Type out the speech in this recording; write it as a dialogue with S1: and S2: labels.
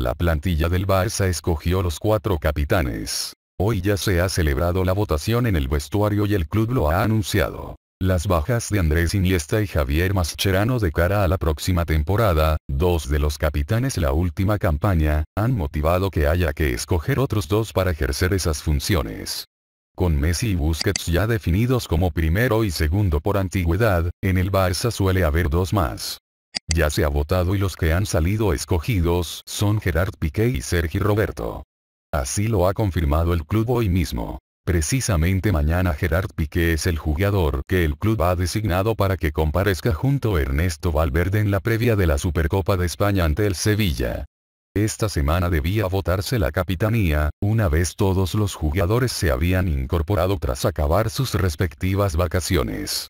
S1: La plantilla del Barça escogió los cuatro capitanes. Hoy ya se ha celebrado la votación en el vestuario y el club lo ha anunciado. Las bajas de Andrés Iniesta y Javier Mascherano de cara a la próxima temporada, dos de los capitanes la última campaña, han motivado que haya que escoger otros dos para ejercer esas funciones. Con Messi y Busquets ya definidos como primero y segundo por antigüedad, en el Barça suele haber dos más. Ya se ha votado y los que han salido escogidos son Gerard Piqué y Sergi Roberto. Así lo ha confirmado el club hoy mismo. Precisamente mañana Gerard Piqué es el jugador que el club ha designado para que comparezca junto a Ernesto Valverde en la previa de la Supercopa de España ante el Sevilla. Esta semana debía votarse la capitanía, una vez todos los jugadores se habían incorporado tras acabar sus respectivas vacaciones.